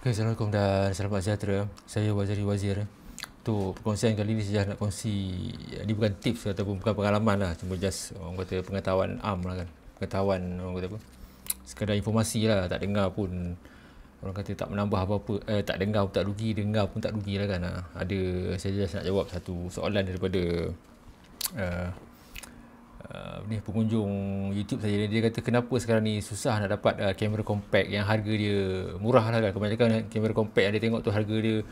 Okay, Assalamualaikum dan salam sejahtera. Saya Wazari Wazir. Tu perkongsian kali ini saya nak kongsi ini eh, bukan tips ataupun bukan pengalaman lah. Cuma just orang kata pengetahuan am lah kan. Pengetahuan orang kata apa. Sekadar informasi lah. Tak dengar pun orang kata tak menambah apa-apa. Eh, tak dengar pun tak rugi. Dengar pun tak rugi lah kan. Ah, ada saya just nak jawab satu soalan daripada eh, Uh, ni pengunjung YouTube saja dia kata kenapa sekarang ni susah nak dapat uh, kamera compact yang harga dia murah lah kan kebanyakan kamera compact yang dia tengok tu harga dia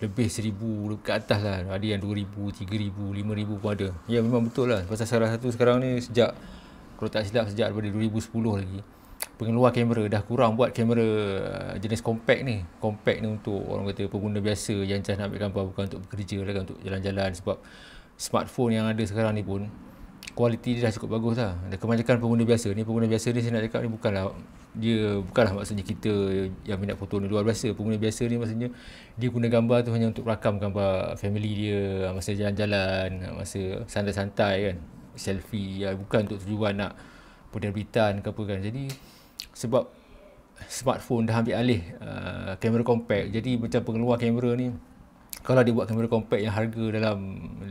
lebih seribu ke atas lah ada yang dua ribu tiga ribu lima ribu pun ada ya memang betul lah pasal salah satu sekarang ni sejak kalau tak silap sejak daripada 2010 lagi pengeluar kamera dah kurang buat kamera uh, jenis compact ni compact ni untuk orang kata pengguna biasa yang cah nak ambil gambar bukan untuk bekerja lah kan untuk jalan-jalan sebab smartphone yang ada sekarang ni pun kualiti dia dah cukup bagus lah dan kebanyakan pengguna biasa ni pengguna biasa ni saya nak cakap ni bukanlah dia bukanlah maksudnya kita yang minat foto ni luar biasa pengguna biasa ni maksudnya dia guna gambar tu hanya untuk rakam gambar family dia masa jalan-jalan masa santai-santai kan selfie ya, bukan untuk tujuan nak penerbitan ke apa kan jadi sebab smartphone dah ambil alih uh, kamera uh, compact jadi macam pengeluar kamera ni kalau dia buat kamera compact yang harga dalam 500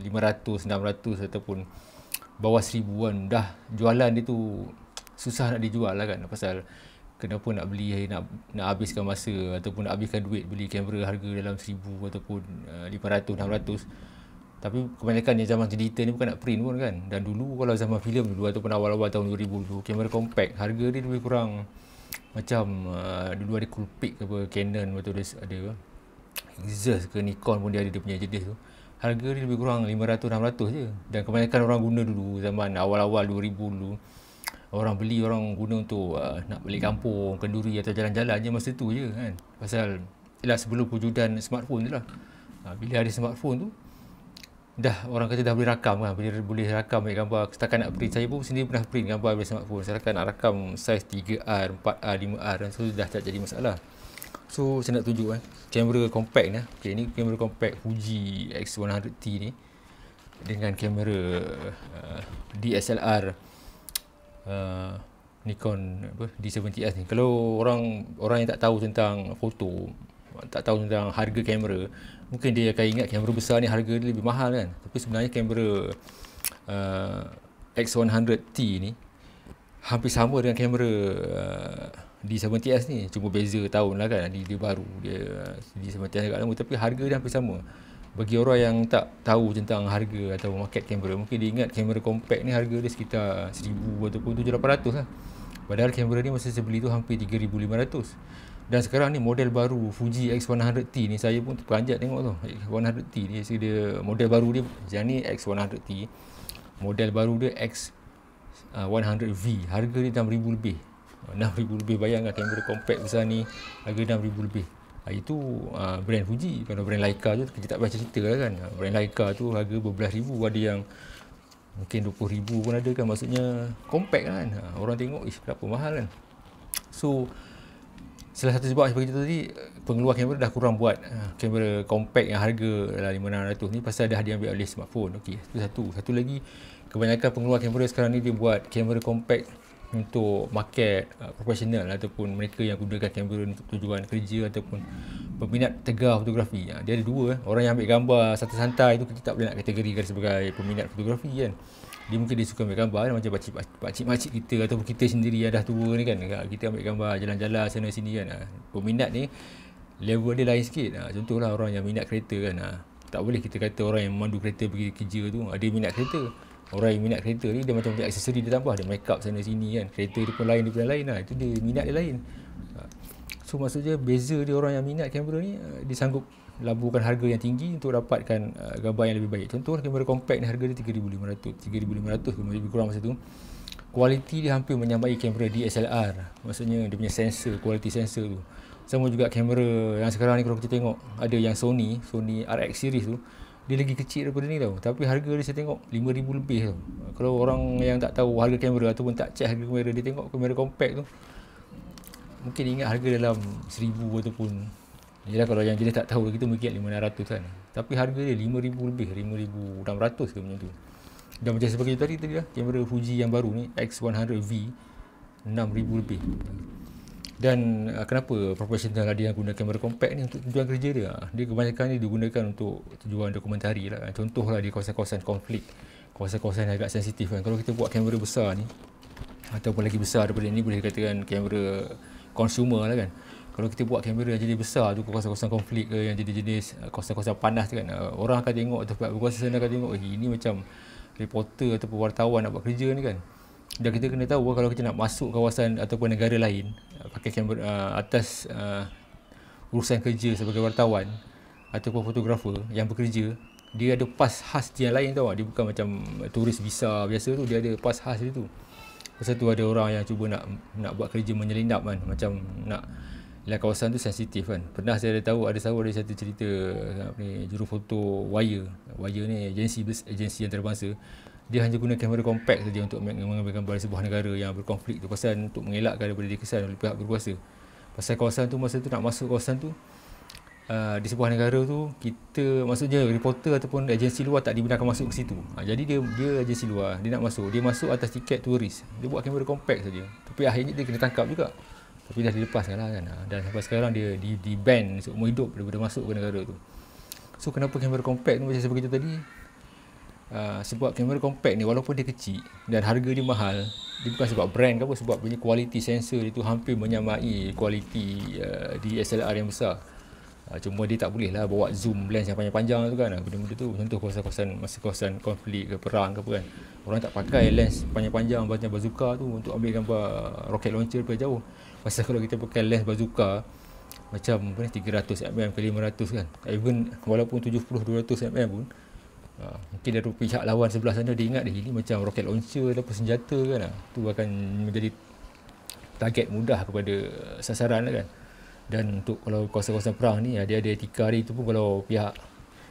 600 ataupun bawah seribuan dah jualan dia tu susah nak dijual lah kan pasal kenapa nak beli nak nak habiskan masa ataupun nak habiskan duit beli kamera harga dalam 1000 ataupun eh, ratus enam ratus. tapi kebanyakan yang zaman digital ni bukan nak print pun kan dan dulu kalau zaman filem dulu ataupun awal-awal tahun 2000 tu kamera compact harga dia lebih kurang macam uh, dulu ada Coolpix ke apa Canon atau ada Exus ke Nikon pun dia ada dia punya jenis tu uh, harga dia lebih kurang 500-600 je dan kebanyakan orang guna dulu zaman awal-awal 2000 dulu orang beli orang guna untuk uh, nak balik kampung kenduri atau jalan-jalan je masa tu je kan pasal ialah sebelum kewujudan smartphone tu lah ha, bila ada smartphone tu dah orang kata dah boleh rakam kan lah. boleh, boleh rakam balik gambar setakat nak print saya pun sendiri pernah print gambar dari smartphone setakat nak rakam saiz 3R, 4R, 5R dan so dah tak jadi masalah So saya nak tunjuk eh Kamera compact ni eh. Okay ni kamera compact Fuji X100T ni Dengan kamera uh, DSLR uh, Nikon apa, D70S ni Kalau orang orang yang tak tahu tentang foto Tak tahu tentang harga kamera Mungkin dia akan ingat kamera besar ni harga dia lebih mahal kan Tapi sebenarnya kamera uh, X100T ni Hampir sama dengan kamera uh, D70S ni cuma beza tahun lah kan D dia baru dia D70S agak lama tapi harga dia hampir sama bagi orang yang tak tahu tentang harga atau market kamera mungkin dia ingat kamera compact ni harga dia sekitar 1000 ataupun 7800 lah padahal kamera ni masa saya beli tu hampir 3500 dan sekarang ni model baru Fuji X100T ni saya pun terperanjat tengok tu X100T ni saya dia model baru dia yang ni X100T model baru dia X100V uh, harga dia 6000 lebih RM6,000 lebih bayangkan kamera compact besar ni harga RM6,000 lebih ha, itu ha, brand Fuji kalau brand Leica tu kita tak baca cerita lah kan ha, brand Leica tu harga berbelas ribu ada yang mungkin RM20,000 pun ada kan maksudnya compact kan ha, orang tengok ish berapa mahal kan so salah satu sebab seperti tadi pengeluar kamera dah kurang buat kamera compact yang harga RM5,600 ni pasal dah diambil oleh smartphone okey itu satu satu lagi kebanyakan pengeluar kamera sekarang ni dia buat kamera compact untuk market uh, professional ataupun mereka yang gunakan kamera untuk tujuan kerja ataupun peminat tegar fotografi. Ha, dia ada dua eh. Orang yang ambil gambar santai-santai itu kita tak boleh nak kategorikan sebagai peminat fotografi kan. Dia mungkin dia suka ambil gambar macam pakcik-pakcik kita ataupun kita sendiri yang dah tua ni kan. Ha, kita ambil gambar jalan-jalan sana sini kan. Ha. Peminat ni level dia lain sikit. Ha. Contohlah orang yang minat kereta kan. Ha. Tak boleh kita kata orang yang memandu kereta pergi kerja tu ada ha, minat kereta orang yang minat kereta ni dia macam-macam aksesori dia tambah dia make up sana sini kan kereta dia pun lain daripada lain lah itu dia minat dia lain ha. so maksudnya beza dia orang yang minat kamera ni ha, dia sanggup laburkan harga yang tinggi untuk dapatkan uh, gambar yang lebih baik contoh kamera compact ni harga dia RM3,500 RM3,500 lebih kurang masa tu kualiti dia hampir menyamai kamera DSLR maksudnya dia punya sensor kualiti sensor tu sama juga kamera yang sekarang ni kalau kita tengok ada yang Sony Sony RX series tu dia lagi kecil daripada ni tau tapi harga dia saya tengok 5000 lebih tau kalau orang yang tak tahu harga kamera ataupun tak check harga kamera dia tengok kamera compact tu mungkin ingat harga dalam 1000 ataupun Yelah kalau yang jenis tak tahu lagi tu mungkin 500 kan Tapi harga dia 5,000 lebih 5,600 ke macam tu Dan macam seperti tadi tadi lah Kamera Fuji yang baru ni X100V 6,000 lebih dan uh, kenapa profesional ada yang gunakan kamera kompak ni untuk tujuan kerja dia ah, dia kebanyakan ni digunakan untuk tujuan dokumentari lah ah, contohlah di kawasan-kawasan konflik kawasan-kawasan yang agak sensitif kan kalau kita buat kamera besar ni atau apa lagi besar daripada ni boleh dikatakan kamera consumer lah kan kalau kita buat kamera yang jadi besar tu kawasan-kawasan konflik ke yang jenis-jenis kawasan-kawasan panas tu kan orang akan tengok tempat berkuasa sana akan tengok eh, ini macam reporter ataupun wartawan nak buat kerja ni kan dan kita kena tahu kalau kita nak masuk kawasan ataupun negara lain uh, pakai kamera uh, atas uh, urusan kerja sebagai wartawan ataupun fotografer yang bekerja dia ada pas khas dia lain tau ah. dia bukan macam turis visa biasa tu dia ada pas khas dia tu pasal tu ada orang yang cuba nak nak buat kerja menyelinap kan macam nak lah kawasan tu sensitif kan pernah saya ada tahu ada tahu ada satu cerita apa ni juru foto wire wire ni agensi agensi antarabangsa dia hanya guna kamera kompak saja untuk mengambil gambar sebuah negara yang berkonflik tu pasal untuk mengelakkan daripada dikesan oleh pihak berkuasa pasal kawasan tu masa tu nak masuk kawasan tu uh, di sebuah negara tu kita maksudnya reporter ataupun agensi luar tak dibenarkan masuk ke situ ha, jadi dia dia agensi luar dia nak masuk dia masuk atas tiket turis dia buat kamera kompak saja tapi akhirnya dia kena tangkap juga tapi dah dilepas lah kan ah, dan sampai sekarang dia di, di ban seumur hidup daripada masuk ke negara tu so kenapa kamera kompak tu macam saya beritahu tadi uh, sebab kamera compact ni walaupun dia kecil dan harga dia mahal dia bukan sebab brand ke apa sebab punya kualiti sensor dia tu hampir menyamai kualiti uh, ah, DSLR yang besar uh, cuma dia tak boleh lah bawa zoom lens yang panjang-panjang tu kan benda-benda tu contoh kawasan-kawasan masa kawasan konflik ke perang ke apa kan orang tak pakai lens panjang-panjang macam bazooka tu untuk ambil gambar roket launcher daripada jauh masa kalau kita pakai lens bazooka macam 300mm ke 500 kan even walaupun 70-200mm pun Ha, mungkin dari pihak lawan sebelah sana dia ingat dah eh, ini macam roket launcher atau senjata kan. Ha. Tu akan menjadi target mudah kepada sasaran kan. Dan untuk kalau kawasan-kawasan perang ni dia ada etika dia tu pun kalau pihak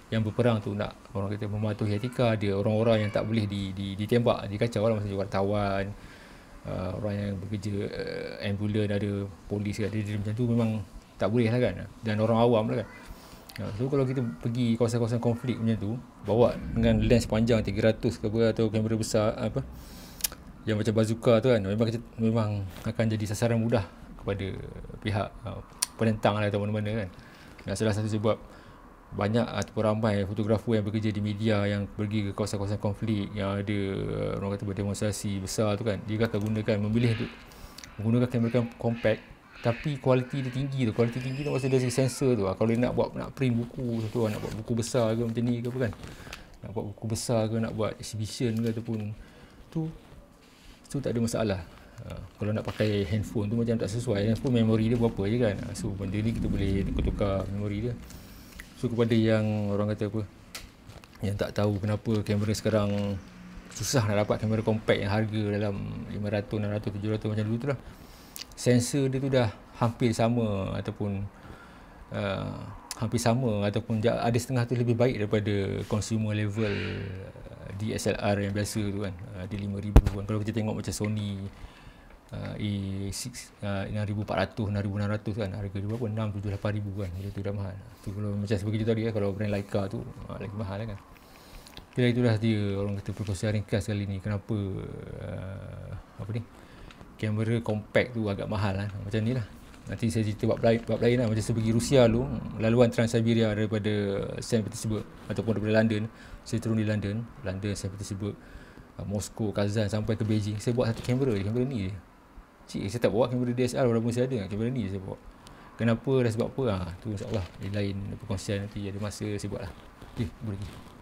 yang berperang tu nak orang kata mematuhi etika dia orang-orang yang tak boleh di, di, ditembak dikacau lah maksudnya wartawan uh, ha, orang yang bekerja uh, ambulans ada polis ke ada macam tu memang tak boleh lah kan dan orang awam lah kan Ha, so kalau kita pergi kawasan-kawasan konflik macam tu Bawa dengan lens panjang 300 ke apa Atau kamera besar apa Yang macam bazooka tu kan Memang kita, memang akan jadi sasaran mudah Kepada pihak uh, penentang lah atau mana-mana kan Dan salah satu sebab Banyak atau ramai fotografer yang bekerja di media Yang pergi ke kawasan-kawasan konflik Yang ada orang kata berdemonstrasi besar tu kan Dia kata gunakan memilih untuk Menggunakan kamera compact tapi kualiti dia tinggi tu kualiti tinggi tu pasal dia si sensor tu lah. kalau dia nak buat nak print buku satu ah, nak buat buku besar ke macam ni ke apa kan nak buat buku besar ke nak buat exhibition ke ataupun tu tu tak ada masalah Uh, kalau nak pakai handphone tu macam tak sesuai handphone memori dia berapa je kan ah, so benda ni kita boleh tukar-tukar memori dia so kepada yang orang kata apa yang tak tahu kenapa kamera sekarang susah nak dapat kamera compact yang harga dalam 500, 600, 700 macam dulu tu lah sensor dia tu dah hampir sama ataupun uh, hampir sama ataupun ada setengah tu lebih baik daripada consumer level uh, DSLR yang biasa tu kan uh, ada 5000 kan kalau kita tengok macam Sony uh, A6 uh, 6400 6600 kan harga dia berapa 6 7 8000 kan Jadi tu dah mahal tu kalau macam seperti tu tadi ya, kalau brand Leica tu uh, lagi mahal lah kan jadi itulah dia orang kata perkongsian ringkas kali ni kenapa uh, apa ni uh, kamera compact tu agak mahal lah. Macam ni lah. Nanti saya cerita buat lain, buat lain lah. Macam saya pergi Rusia dulu. Laluan Trans-Siberia daripada St. Petersburg. Ataupun daripada London. Saya turun di London. London, St. Petersburg. Uh, Moscow, Kazan sampai ke Beijing. Saya buat satu kamera. Kamera ni je. Cik, saya tak bawa kamera DSL, walaupun saya ada. Kamera ni je saya bawa. Kenapa dan sebab apa? Ha, tu insyaAllah. Lain-lain perkongsian nanti ada masa saya buat lah. Okay, boleh.